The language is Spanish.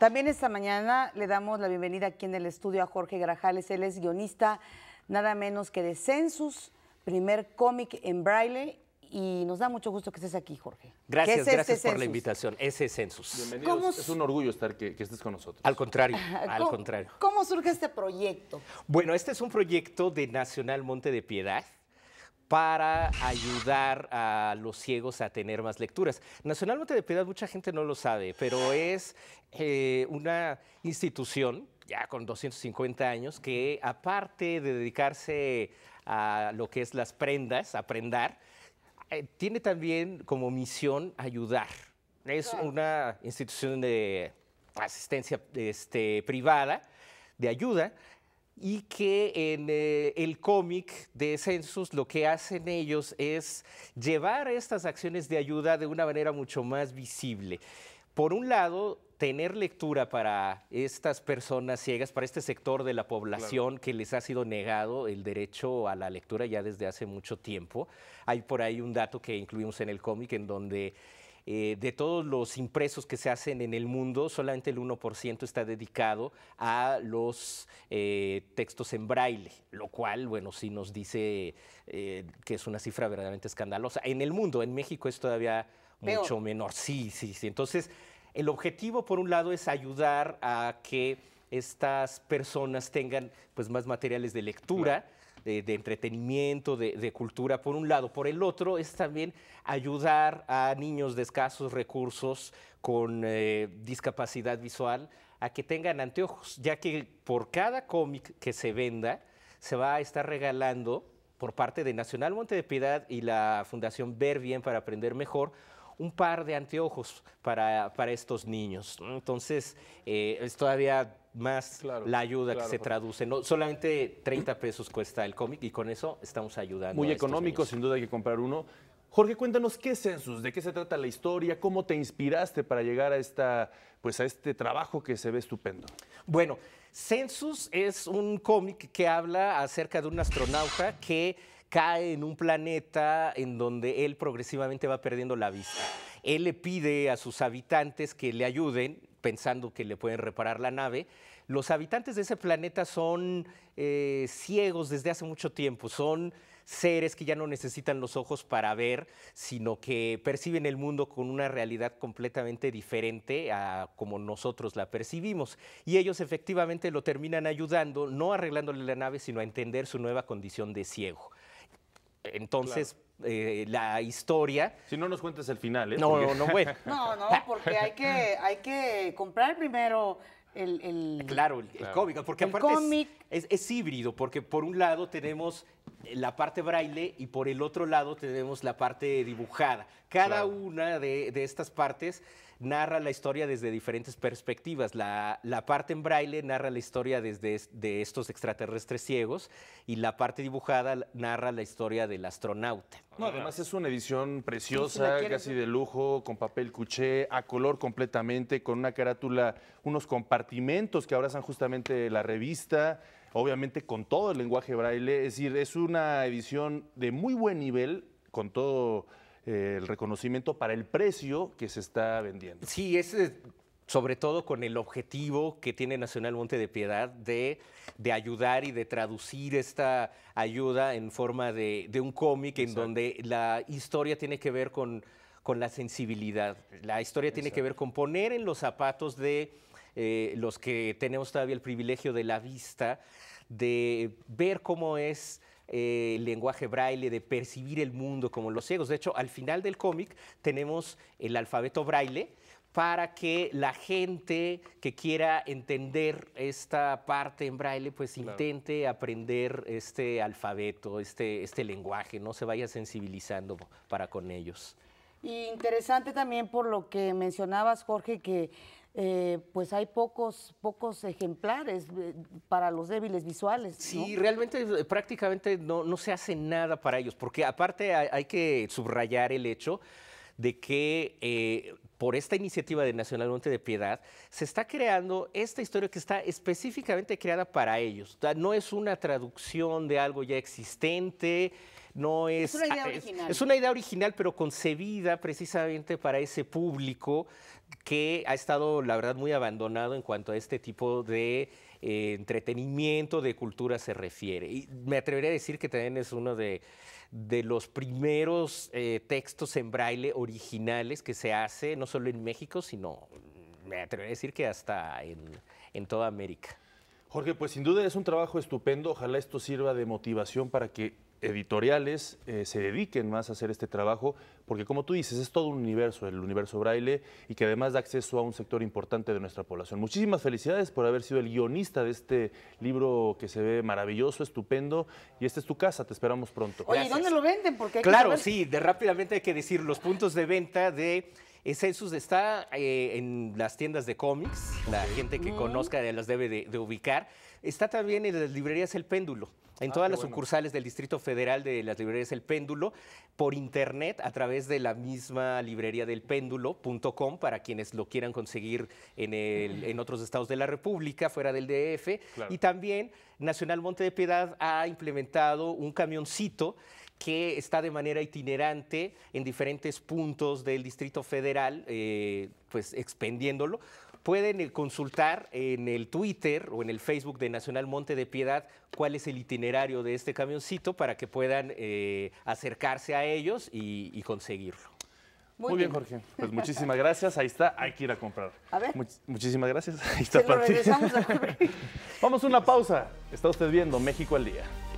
También esta mañana le damos la bienvenida aquí en el estudio a Jorge Grajales. Él es guionista nada menos que de Census, primer cómic en braille. Y nos da mucho gusto que estés aquí, Jorge. Gracias, gracias este por la invitación. Ese es Census. Bienvenidos. Es un orgullo estar que, estés con nosotros. Al contrario, al contrario. ¿Cómo surge este proyecto? Bueno, este es un proyecto de Nacional Monte de Piedad para ayudar a los ciegos a tener más lecturas. Nacional Monte de Piedad, mucha gente no lo sabe, pero es eh, una institución ya con 250 años que aparte de dedicarse a lo que es las prendas, aprender, eh, tiene también como misión ayudar. Es una institución de asistencia este, privada, de ayuda, y que en eh, el cómic de Census lo que hacen ellos es llevar estas acciones de ayuda de una manera mucho más visible. Por un lado, tener lectura para estas personas ciegas, para este sector de la población que les ha sido negado el derecho a la lectura ya desde hace mucho tiempo. Hay por ahí un dato que incluimos en el cómic en donde eh, de todos los impresos que se hacen en el mundo, solamente el 1% está dedicado a los eh, textos en braille, lo cual, bueno, sí nos dice eh, que es una cifra verdaderamente escandalosa. En el mundo, en México es todavía mucho menor. Sí, sí, sí. Entonces, el objetivo, por un lado, es ayudar a que estas personas tengan pues, más materiales de lectura. De, entretenimiento, de, cultura, por un lado. Por el otro es también ayudar a niños de escasos recursos con eh, discapacidad visual a que tengan anteojos, ya que por cada cómic que se venda se va a estar regalando por parte de Nacional Monte de Piedad y la Fundación Ver Bien para Aprender Mejor un par de anteojos para, para estos niños. Entonces, eh, es todavía más la ayuda que se traduce. No, solamente 30 pesos cuesta el cómic y con eso estamos ayudando. Muy económico, sin duda hay que comprar uno. Jorge, cuéntanos qué es Census, de qué se trata la historia, cómo te inspiraste para llegar a, esta, pues a este trabajo que se ve estupendo. Bueno, Census es un cómic que habla acerca de un astronauta que cae en un planeta en donde él progresivamente va perdiendo la vista. Él le pide a sus habitantes que le ayuden, pensando que le pueden reparar la nave. Los habitantes de ese planeta son eh, ciegos desde hace mucho tiempo, son seres que ya no necesitan los ojos para ver, sino que perciben el mundo con una realidad completamente diferente a como nosotros la percibimos. Y ellos efectivamente lo terminan ayudando, no arreglándole la nave, sino a entender su nueva condición de ciego. Entonces, eh, la historia. Si no nos cuentas el final, ¿eh? No, no, no, No, no, porque hay que, hay que comprar primero el... Claro, el, cómic, porque aparte Es, híbrido, porque por un lado tenemos la parte braille y por el otro lado tenemos la parte dibujada. Cada una de, de estas partes narra la historia desde diferentes perspectivas. La, parte en braille narra la historia desde de estos extraterrestres ciegos y la parte dibujada narra la historia del astronauta. además es una edición preciosa, casi de lujo, con papel cuché, a color completamente, con una carátula, unos compartimentos que abrazan justamente la revista obviamente con todo el lenguaje braille. Es decir, es una edición de muy buen nivel, con todo eh, el reconocimiento para el precio que se está vendiendo. Sí, es eh, sobre todo con el objetivo que tiene Nacional Monte de Piedad de, de ayudar y de traducir esta ayuda en forma de, de un cómic en donde la historia tiene que ver con, con la sensibilidad. La historia tiene que ver con poner en los zapatos de eh, los que tenemos todavía el privilegio de la vista, de ver cómo es eh, el lenguaje braille, de percibir el mundo como los ciegos. De hecho, al final del cómic tenemos el alfabeto braille para que la gente que quiera entender esta parte en braille, pues intente aprender este alfabeto, este, este lenguaje, no se vaya sensibilizando para con ellos. Y interesante también por lo que mencionabas, Jorge, que eh, pues hay pocos, pocos ejemplares eh, para los débiles visuales. Sí, realmente eh, prácticamente no, se hace nada para ellos, porque aparte hay, que subrayar el hecho de que por esta iniciativa de Nacional Monte de Piedad se está creando esta historia que está específicamente creada para ellos. No es una traducción de algo ya existente, no es... Es una idea original. pero concebida precisamente para ese público que ha estado, la verdad, muy abandonado en cuanto a este tipo de eh, entretenimiento, de cultura se refiere. Y me atrevería a decir que también es uno de, los primeros eh, textos en braille originales que se hace, no solo en México, sino, mm, me atrevería a decir que hasta en, en toda América. Jorge, pues sin duda es un trabajo estupendo. Ojalá esto sirva de motivación para que editoriales eh, se dediquen más a hacer este trabajo, porque como tú dices, es todo un universo, el universo braille, y que además da acceso a un sector importante de nuestra población. Muchísimas felicidades por haber sido el guionista de este libro que se ve maravilloso, estupendo, y esta es tu casa, te esperamos pronto. Oye, ¿dónde lo venden? Porque claro, sí, de, rápidamente hay que decir los puntos de venta de Census está eh, en las tiendas de cómics, la gente que mm. conozca las debe de, ubicar. Está también en las librerías El Péndulo, en ah, todas las sucursales del Distrito Federal de las librerías El Péndulo, por internet a través de la misma librería del péndulo.com para quienes lo quieran conseguir en, otros estados de la República, fuera del DF. Y también Nacional Monte de Piedad ha implementado un camioncito que está de manera itinerante en diferentes puntos del Distrito Federal, eh, pues expendiéndolo. Pueden eh, consultar en el Twitter o en el Facebook de Nacional Monte de Piedad cuál es el itinerario de este camioncito para que puedan eh, acercarse a ellos y, conseguirlo. Muy, bien. Jorge. Pues muchísimas gracias. Ahí está, hay que ir a comprar. A ver. muchísimas gracias. Ahí está. Vamos a una pausa. Está usted viendo México al día.